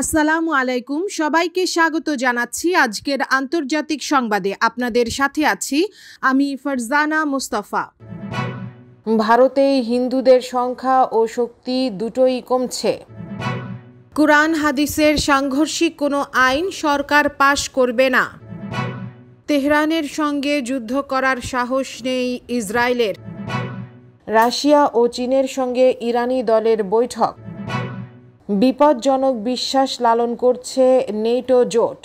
আসসালামু আলাইকুম সবাইকে স্বাগত জানাচ্ছি আজকের আন্তর্জাতিক সংবাদে আপনাদের সাথে আছি আমি ফারজানা মুস্তাফা ভারতে হিন্দুদের সংখ্যা ও শক্তি দুটোই কমছে কোরআন হাদিসের সাংঘর্ষিক কোনো আইন সরকার পাশ করবে না তেহরানের সঙ্গে যুদ্ধ করার সাহস নেই ইসরায়েলের রাশিয়া ও চীনের সঙ্গে ইরানি দলের বৈঠক বিপজ্জনক বিশ্বাস লালন করছে নেটো জোট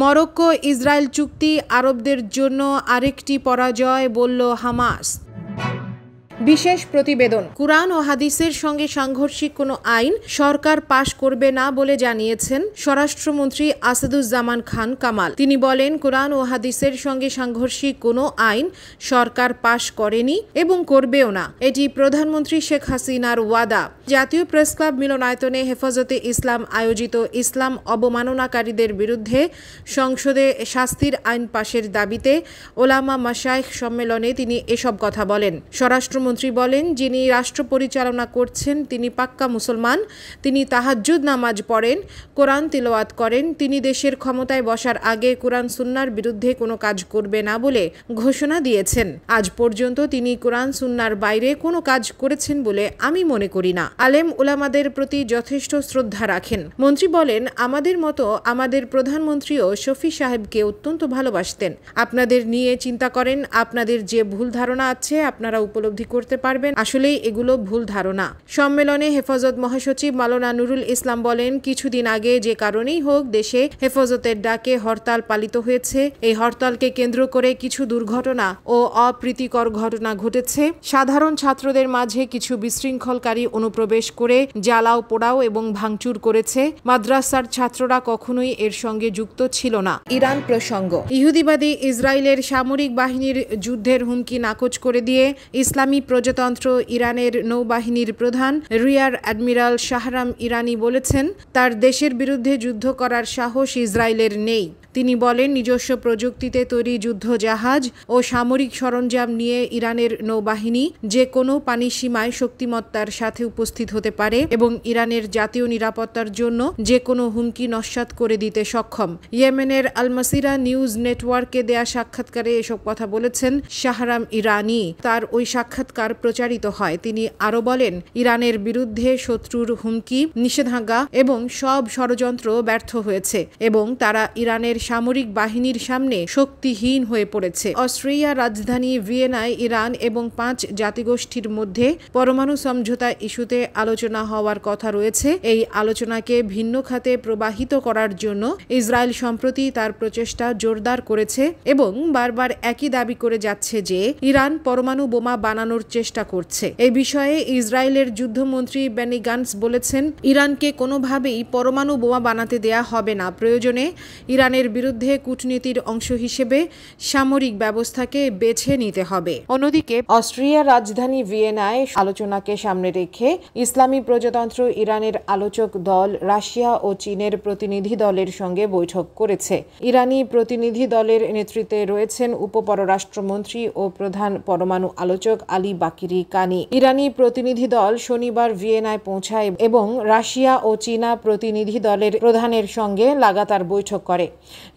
মরক্কো ইসরায়েল চুক্তি আরবদের জন্য আরেকটি পরাজয় বলল হামাস বিশেষ প্রতিবেদন কুরআন ও হাদিসের সঙ্গে সাংঘর্ষিক কোনো আইন সরকার পাশ করবে না বলে জানিয়েছেন স্বরাষ্ট্রমন্ত্রী আসাদুজ্জামান খান কামাল তিনি বলেন কোরআন ও হাদিসের সঙ্গে সাংঘর্ষিক কোনো আইন সরকার পাশ করেনি এবং করবেও না এটি প্রধানমন্ত্রী শেখ হাসিনার ওয়াদা জাতীয় প্রেস ক্লাব মিলনায়তনে হেফাজতে ইসলাম আয়োজিত ইসলাম অবমাননাকারীদের বিরুদ্ধে সংসদে শাস্তির আইন পাশের দাবিতে ওলামা মাসায়েখ সম্মেলনে তিনি এসব কথা বলেন স্বরাষ্ট্রমন্ত্রী প্রধানমন্ত্রী বলেন যিনি রাষ্ট্র পরিচালনা করছেন তিনি পাক্কা মুসলমান তিনি তাহাজ্জুদ নামাজ পড়েন কোরআন তিলওয়াত করেন তিনি দেশের ক্ষমতায় বসার আগে কোরআন সুন্নার বিরুদ্ধে কোনো কাজ করবে না বলে ঘোষণা দিয়েছেন আজ পর্যন্ত তিনি কোরআন সুন্নার বাইরে কোনো কাজ করেছেন বলে আমি মনে করি না আলেম উলামাদের প্রতি যথেষ্ট শ্রদ্ধা রাখেন মন্ত্রী বলেন আমাদের মতো আমাদের প্রধানমন্ত্রীও শফি সাহেবকে অত্যন্ত ভালোবাসতেন আপনাদের নিয়ে চিন্তা করেন আপনাদের যে ভুল ধারণা আছে আপনারা উপলব্ধি করছেন করতে পারবেন আসলেই এগুলো ভুল ধারণা সম্মেলনে হেফাজত মহাসচিব মালনা নুরুল ইসলাম বলেন কিছুদিন আগে যে কারণেই হোক দেশে হেফাজতের ডাকে হরতাল পালিত হয়েছে এই হরতালকে কেন্দ্র করে কিছু দুর্ঘটনা ও অপ্রীতিকর ঘটনা ঘটেছে সাধারণ ছাত্রদের মাঝে কিছু বিশৃঙ্খলকারী অনুপ্রবেশ করে জ্বালাও পোড়াও এবং ভাঙচুর করেছে মাদ্রাসার ছাত্ররা কখনোই এর সঙ্গে যুক্ত ছিল না ইরান প্রসঙ্গ ইহুদিবাদী ইসরায়েলের সামরিক বাহিনীর যুদ্ধের হুমকি নাকচ করে দিয়ে ইসলামী প্রজাতন্ত্র ইরানের নৌবাহিনীর প্রধান রিয়ার অ্যাডমিরাল শাহরাম ইরানি বলেছেন তার দেশের বিরুদ্ধে যুদ্ধ করার সাহস ইসরায়েলের নেই তিনি বলেন নিজস্ব প্রযুক্তিতে তৈরি যুদ্ধজাহাজ ও সামরিক সরঞ্জাম নিয়ে ইরানের নৌবাহিনী যে কোনো সীমায় শক্তিমত্তার সাথে উপস্থিত হতে পারে এবং ইরানের জাতীয় নিরাপত্তার জন্য যে কোনো হুমকি নস্বাত করে দিতে সক্ষম ইয়েমেনের আলমাসিরা নিউজ নেটওয়ার্কে দেয়া সাক্ষাৎকারে এসব কথা বলেছেন শাহরাম ইরানি তার ওই সাক্ষাৎকার প্রচারিত হয় তিনি আরও বলেন ইরানের বিরুদ্ধে শত্রুর হুমকি নিষেধাজ্ঞা এবং সব ষড়যন্ত্র ব্যর্থ হয়েছে এবং তারা ইরানের সামরিক বাহিনীর সামনে শক্তিহীন হয়ে পড়েছে অস্ট্রিয়া রাজধানী ভিয়েনায় ইরান এবং পাঁচ জাতিগোষ্ঠীর মধ্যে পরমাণু সমঝোতা ইস্যুতে আলোচনা হওয়ার কথা রয়েছে এই আলোচনাকে ভিন্ন খাতে প্রবাহিত করার জন্য ইসরায়েল সম্প্রতি তার প্রচেষ্টা জোরদার করেছে এবং বারবার একই দাবি করে যাচ্ছে যে ইরান পরমাণু বোমা বানানোর চেষ্টা করছে এ বিষয়ে ইসরায়েলের যুদ্ধমন্ত্রী বেনি গান্স বলেছেন ইরানকে কোনোভাবেই পরমাণু বোমা বানাতে দেয়া হবে না প্রয়োজনে ইরানের বিরুদ্ধে কূটনীতির অংশ হিসেবে সামরিক ব্যবস্থাকে বেছে নিতে হবে অন্যদিকে অস্ট্রিয়ার রাজধানী ভিয়েনায় আলোচনাকে সামনে রেখে ইসলামী প্রজাতন্ত্র ইরানের আলোচক দল রাশিয়া ও চীনের প্রতিনিধি দলের সঙ্গে বৈঠক করেছে ইরানি প্রতিনিধি দলের নেতৃত্বে রয়েছেন উপপররাষ্ট্রমন্ত্রী ও প্রধান পরমাণু আলোচক আলী বাকিরি কানি ইরানি প্রতিনিধি দল শনিবার ভিয়েনায় পৌঁছায় এবং রাশিয়া ও চীনা প্রতিনিধি দলের প্রধানের সঙ্গে লাগাতার বৈঠক করে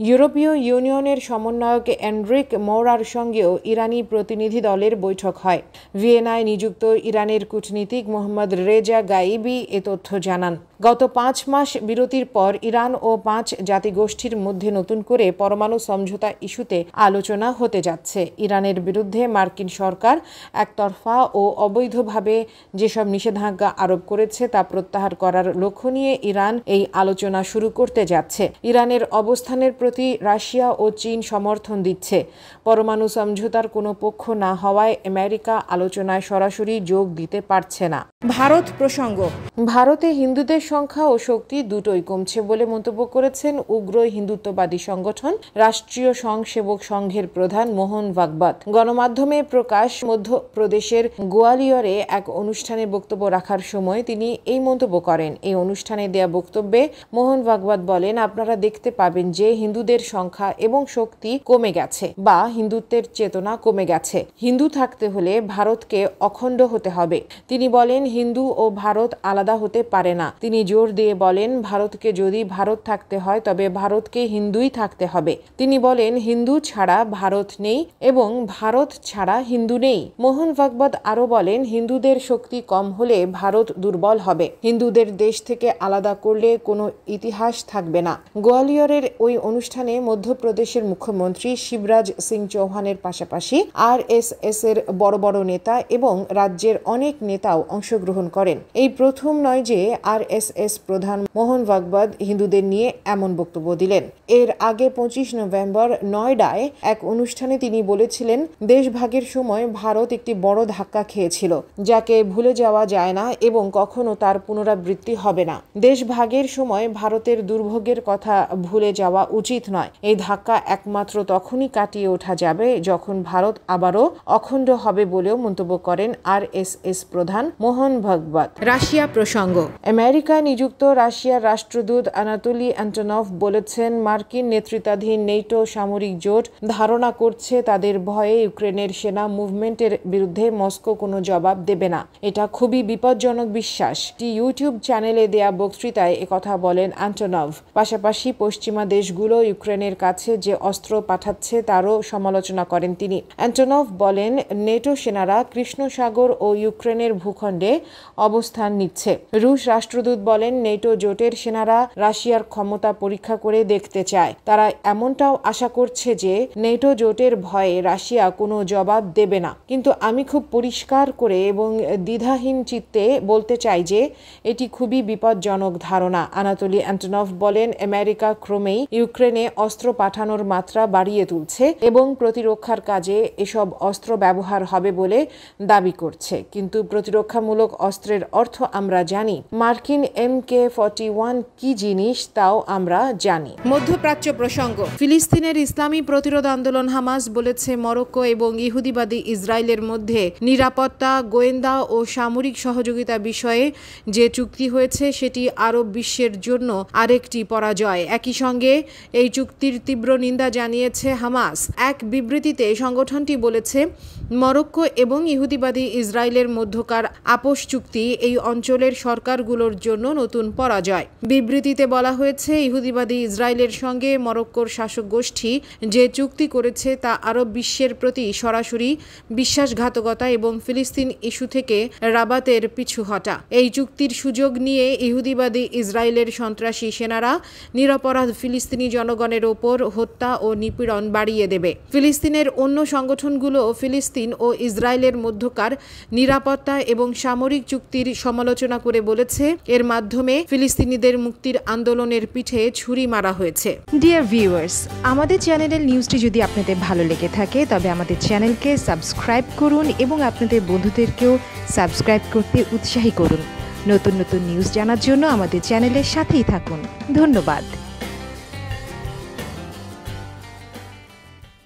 ইউরোপীয় ইউনিয়নের সমন্বয়ক অ্যান্ড্রিক মৌরার সঙ্গেও ইরানি প্রতিনিধি দলের বৈঠক হয় ভিয়েনায় নিযুক্ত ইরানের কূটনীতিক মোহাম্মদ রেজা গাইবি এ তথ্য জানান গত পাঁচ মাস বিরতির পর ইরান ও পাঁচ জাতিগোষ্ঠীর মধ্যে নতুন করে পরমাণু সমঝোতা ইস্যুতে আলোচনা হতে যাচ্ছে ইরানের বিরুদ্ধে মার্কিন সরকার একতরফা ও অবৈধভাবে যেসব নিষেধাজ্ঞা আরোপ করেছে তা প্রত্যাহার করার লক্ষ্য নিয়ে ইরান এই আলোচনা শুরু করতে যাচ্ছে ইরানের অবস্থানের প্রতি রাশিয়া ও চীন সমর্থন দিচ্ছে পরমাণু সমঝোতার কোনো পক্ষ না হওয়ায় আমেরিকা আলোচনায় সরাসরি যোগ দিতে পারছে না ভারত প্রসঙ্গ ভারতে হিন্দুদের সংখ্যা ও শক্তি দুটোই কমছে বলে মন্তব্য করেছেন উগ্র হিন্দুত্ববাদী সংগঠন রাষ্ট্রীয় স্বয়ংসেবক সংঘের প্রধান মোহন ভাগবত গণমাধ্যমে প্রকাশ মধ্যপ্রদেশের গোয়ালিয়রে এক অনুষ্ঠানে বক্তব্য রাখার সময় তিনি এই মন্তব্য করেন এই অনুষ্ঠানে দেয়া বক্তব্যে মোহন ভাগবত বলেন আপনারা দেখতে পাবেন যে হিন্দুদের সংখ্যা এবং শক্তি কমে গেছে বা হিন্দুত্বের চেতনা কমে গেছে হিন্দু থাকতে হলে ভারতকে অখণ্ড হতে হবে তিনি বলেন হিন্দু ও ভারত আলাদা হতে পারে না তিনি জোর দিয়ে বলেন ভারতকে যদি ভারত থাকতে হয় তবে ভারতকে হিন্দুই থাকতে হবে তিনি বলেন হিন্দু ছাড়া ভারত নেই এবং ভারত ছাড়া হিন্দু নেই মোহন ভাগবত আরও বলেন হিন্দুদের শক্তি কম হলে ভারত দুর্বল হবে হিন্দুদের দেশ থেকে আলাদা করলে কোনো ইতিহাস থাকবে না গোয়ালিয়রের ওই অনুষ্ঠানে মধ্যপ্রদেশের মুখ্যমন্ত্রী শিবরাজ সিং চৌহানের পাশাপাশি আর এর বড় বড় নেতা এবং রাজ্যের অনেক নেতাও অংশগ্রহণ করেন এই প্রথম নয় যে আর প্রধান মোহন ভাগবত হিন্দুদের নিয়ে এমন বক্তব্য দিলেন এর আগে পঁচিশ নভেম্বর নয়ডায় এক অনুষ্ঠানে তিনি বলেছিলেন দেশভাগের সময় ভারত একটি বড় ধাক্কা খেয়েছিল যাকে ভুলে যাওয়া যায় না এবং কখনো তার পুনরাবৃত্তি হবে না দেশভাগের সময় ভারতের দুর্ভোগের কথা ভুলে যাওয়া উচিত নয় এই ধাক্কা একমাত্র তখনই কাটিয়ে ওঠা যাবে যখন ভারত আবারও অখণ্ড হবে বলেও মন্তব্য করেন আর এস এস প্রধান মোহন ভগবত রাশিয়া প্রসঙ্গ আমেরিকা নিযুক্ত রাশিয়ার রাষ্ট্রদূত আনাতুলি অ্যান্টনভ বলেছেন মার্কিন নেতৃত্বাধীন নেটো সামরিক জোট ধারণা করছে তাদের ভয়ে ইউক্রেনের সেনা মুভমেন্টের বিরুদ্ধে মস্কো কোনো জবাব দেবে না এটা খুবই বিপজ্জনক বিশ্বাস টি ইউটিউব চ্যানেলে দেয়া বক্তৃতায় একথা বলেন অ্যান্টনভ পাশাপাশি পশ্চিমা দেশগুলো দেশগুলো ইউক্রেনের কাছে যে অস্ত্র পাঠাচ্ছে তারও সমালোচনা করেন তিনি অ্যান্টনভ বলেন নেটো সেনারা কৃষ্ণ সাগর ও ইউক্রেনের ভূখণ্ডে অবস্থান নিচ্ছে রুশ রাষ্ট্রদূত বলেন নেটো জোটের সেনারা রাশিয়ার ক্ষমতা পরীক্ষা করে দেখতে চায় তারা এমনটাও আশা করছে যে নেটো জোটের ভয়ে রাশিয়া কোনো জবাব দেবে না কিন্তু আমি খুব পরিষ্কার করে এবং দ্বিধাহীন চিত্তে বলতে চাই যে এটি খুবই বিপজ্জনক ধারণা আনাতলি অ্যান্টনভ বলেন আমেরিকা ক্রমেই ইউক্রেন ইউক্রেনে অস্ত্র পাঠানোর মাত্রা বাড়িয়ে তুলছে এবং প্রতিরক্ষার কাজে এসব অস্ত্র ব্যবহার হবে বলে দাবি করছে কিন্তু প্রতিরক্ষামূলক অস্ত্রের অর্থ আমরা জানি মার্কিন এম কে ফর্টি ওয়ান কি জিনিস তাও আমরা জানি মধ্যপ্রাচ্য প্রসঙ্গ ফিলিস্তিনের ইসলামী প্রতিরোধ আন্দোলন হামাস বলেছে মরক্কো এবং ইহুদিবাদী ইসরায়েলের মধ্যে নিরাপত্তা গোয়েন্দা ও সামরিক সহযোগিতা বিষয়ে যে চুক্তি হয়েছে সেটি আরব বিশ্বের জন্য আরেকটি পরাজয় একই সঙ্গে এই চুক্তির তীব্র নিন্দা জানিয়েছে হামাস এক বিবৃতিতে সংগঠনটি বলেছে মরক্কো এবং ইহুদিবাদী ইসরায়েলের মধ্যকার আপোষ চুক্তি এই অঞ্চলের সরকারগুলোর জন্য নতুন পরাজয় বিবৃতিতে বলা হয়েছে ইহুদিবাদী ইসরায়েলের সঙ্গে মরক্কোর শাসক গোষ্ঠী যে চুক্তি করেছে তা আরব বিশ্বের প্রতি সরাসরি বিশ্বাসঘাতকতা এবং ফিলিস্তিন ইস্যু থেকে রাবাতের পিছু হটা এই চুক্তির সুযোগ নিয়ে ইহুদিবাদী ইসরায়েলের সন্ত্রাসী সেনারা নিরপরাধ ফিলিস্তিনি জনগণের ওপর হত্যা ও নিপীড়ন বাড়িয়ে দেবে ফিলিস্তিনের অন্য সংগঠনগুলো ফিলিস্তিন ও ইসরায়েলের মধ্যকার নিরাপত্তা এবং সামরিক চুক্তির সমালোচনা করে বলেছে এর মাধ্যমে ফিলিস্তিনিদের মুক্তির আন্দোলনের পিঠে ছুরি মারা হয়েছে ডিয়ার ভিউয়ার্স আমাদের চ্যানেলের নিউজটি যদি আপনাদের ভালো লেগে থাকে তবে আমাদের চ্যানেলকে সাবস্ক্রাইব করুন এবং আপনাদের বন্ধুদেরকেও সাবস্ক্রাইব করতে উৎসাহী করুন নতুন নতুন নিউজ জানার জন্য আমাদের চ্যানেলের সাথেই থাকুন ধন্যবাদ